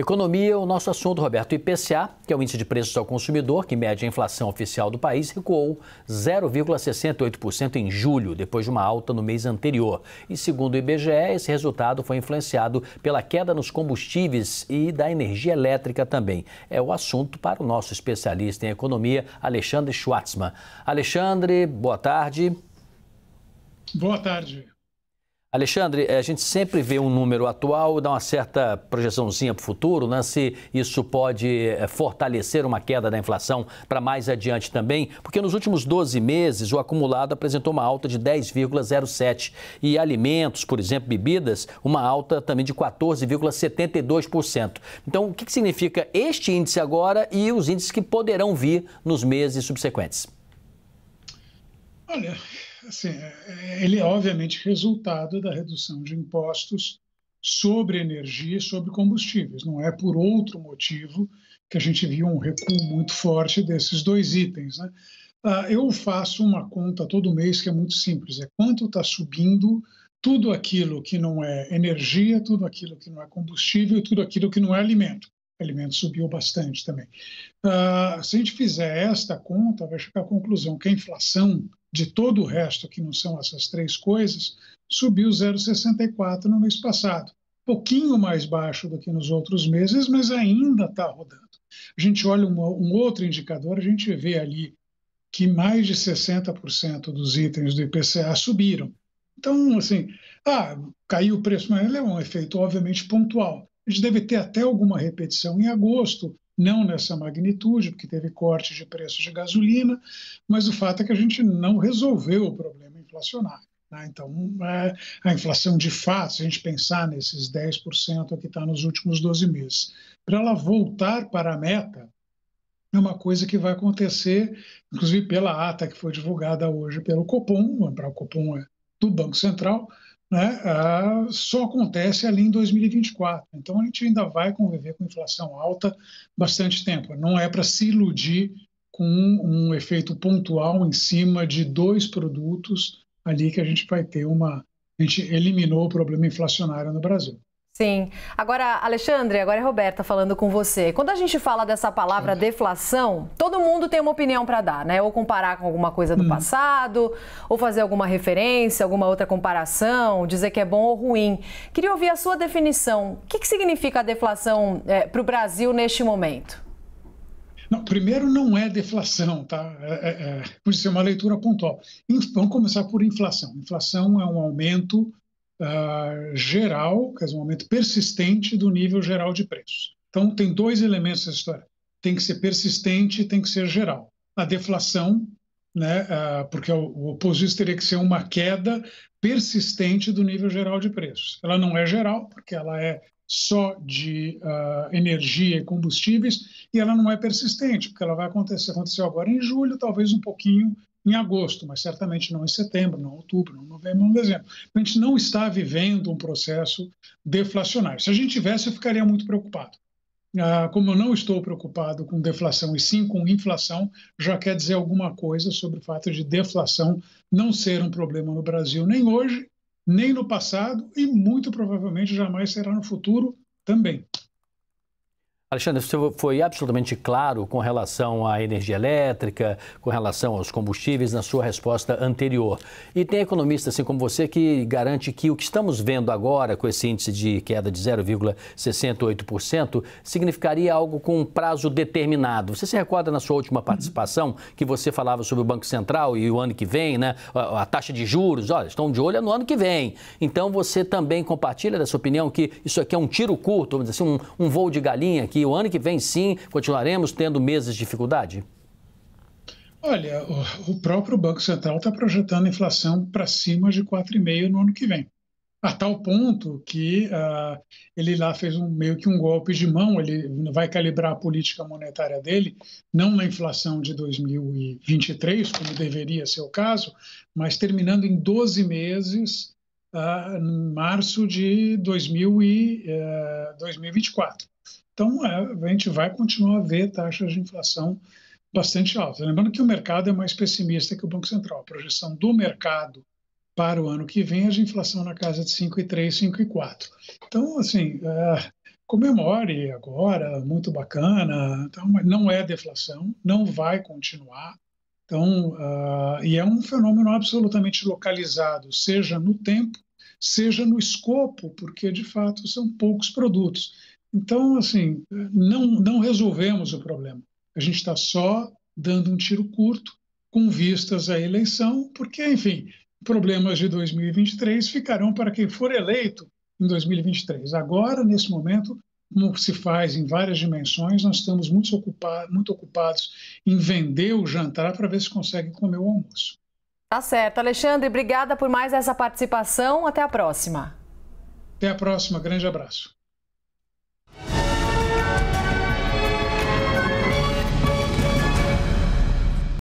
Economia o nosso assunto, Roberto. IPCA, que é o índice de preços ao consumidor, que mede a inflação oficial do país, recuou 0,68% em julho, depois de uma alta no mês anterior. E segundo o IBGE, esse resultado foi influenciado pela queda nos combustíveis e da energia elétrica também. É o assunto para o nosso especialista em economia, Alexandre Schwartzman. Alexandre, boa tarde. Boa tarde. Alexandre, eh, a gente sempre vê um número atual, dá uma certa projeçãozinha para o futuro, né? se isso pode eh, fortalecer uma queda da inflação para mais adiante também, porque nos últimos 12 meses o acumulado apresentou uma alta de 10,07% e alimentos, por exemplo, bebidas, uma alta também de 14,72%. Então, o que significa este índice agora e os índices que poderão vir nos meses subsequentes? Olha, assim, é, é, ele é obviamente resultado da redução de impostos sobre energia e sobre combustíveis. Não é por outro motivo que a gente viu um recuo muito forte desses dois itens. Né? Ah, eu faço uma conta todo mês que é muito simples: é quanto está subindo tudo aquilo que não é energia, tudo aquilo que não é combustível, tudo aquilo que não é alimento. alimento subiu bastante também. Ah, se a gente fizer esta conta, vai chegar à conclusão que a inflação de todo o resto, que não são essas três coisas, subiu 0,64 no mês passado. Pouquinho mais baixo do que nos outros meses, mas ainda está rodando. A gente olha um, um outro indicador, a gente vê ali que mais de 60% dos itens do IPCA subiram. Então, assim, ah, caiu o preço, mas ele é um efeito obviamente pontual. A gente deve ter até alguma repetição em agosto, não nessa magnitude, porque teve corte de preços de gasolina, mas o fato é que a gente não resolveu o problema inflacionário. Né? Então, é, a inflação de fato, se a gente pensar nesses 10% que está nos últimos 12 meses, para ela voltar para a meta, é uma coisa que vai acontecer, inclusive pela ata que foi divulgada hoje pelo Copom, para o Copom é do Banco Central, né, ah, só acontece ali em 2024. Então a gente ainda vai conviver com inflação alta bastante tempo. Não é para se iludir com um, um efeito pontual em cima de dois produtos ali que a gente vai ter uma. A gente eliminou o problema inflacionário no Brasil. Sim. Agora, Alexandre, agora é Roberta falando com você. Quando a gente fala dessa palavra hum. deflação, todo mundo tem uma opinião para dar, né? Ou comparar com alguma coisa do hum. passado, ou fazer alguma referência, alguma outra comparação, dizer que é bom ou ruim. Queria ouvir a sua definição. O que, que significa a deflação é, para o Brasil neste momento? Não, primeiro não é deflação, tá? É, é, é por isso é uma leitura pontual. Então, vamos começar por inflação. Inflação é um aumento uh, geral, quer dizer, um aumento persistente do nível geral de preços. Então, tem dois elementos nessa história. Tem que ser persistente e tem que ser geral. A deflação, né, uh, porque o, oposto teria que ser uma queda persistente do nível geral de preços. Ela não é geral, porque ela é só de uh, energia e combustíveis, e ela não é persistente, porque ela vai acontecer. Aconteceu agora em julho, talvez um pouquinho em agosto, mas certamente não em setembro, não em outubro, não em novembro, não em dezembro. Então, a gente não está vivendo um processo deflacionário. Se a gente tivesse, eu ficaria muito preocupado. Ah, como eu não estou preocupado com deflação e sim com inflação, já quer dizer alguma coisa sobre o fato de deflação não ser um problema no Brasil nem hoje, nem no passado e muito provavelmente jamais será no futuro também. Alexandre, você foi absolutamente claro com relação à energia elétrica, com relação aos combustíveis na sua resposta anterior. E tem economista assim como você que garante que o que estamos vendo agora com esse índice de queda de 0,68% significaria algo com um prazo determinado. Você se recorda na sua última participação que você falava sobre o Banco Central e o ano que vem, né? A, taxa de juros, olha, estão de olho no ano que vem. Então você também compartilha dessa opinião que isso aqui é um tiro curto, vamos dizer assim, um, um voo de galinha que que o ano que vem, sim, continuaremos tendo meses de dificuldade? Olha, o próprio Banco Central está projetando inflação para cima de 4,5% no ano que vem. A tal ponto que uh, ele lá fez um, meio que um golpe de mão, ele vai calibrar a política monetária dele, não na inflação de 2023, como deveria ser o caso, mas terminando em 12 meses uh, em março de 2000 e, é, uh, 2024. Então, é, a gente vai continuar a ver taxas de inflação bastante altas. Lembrando que o mercado é mais pessimista que o Banco Central. A projeção do mercado para o ano que vem é de inflação na casa de 5,3, 5,4. Então, assim, é, comemore agora, muito bacana, então, não é deflação, não vai continuar, então, uh, e é um fenômeno absolutamente localizado, seja no tempo, seja no escopo, porque de fato são poucos produtos. Então, assim, não, não resolvemos o problema. A gente está só dando um tiro curto com vistas à eleição, porque, enfim, problemas de 2023 ficarão para quem for eleito em 2023. Agora, nesse momento, como se faz em várias dimensões, nós estamos muito, ocupado, muito ocupados em vender o jantar para ver se consegue comer o almoço. Tá certo. Alexandre, obrigada por mais essa participação. Até a próxima. Até a próxima. Grande abraço.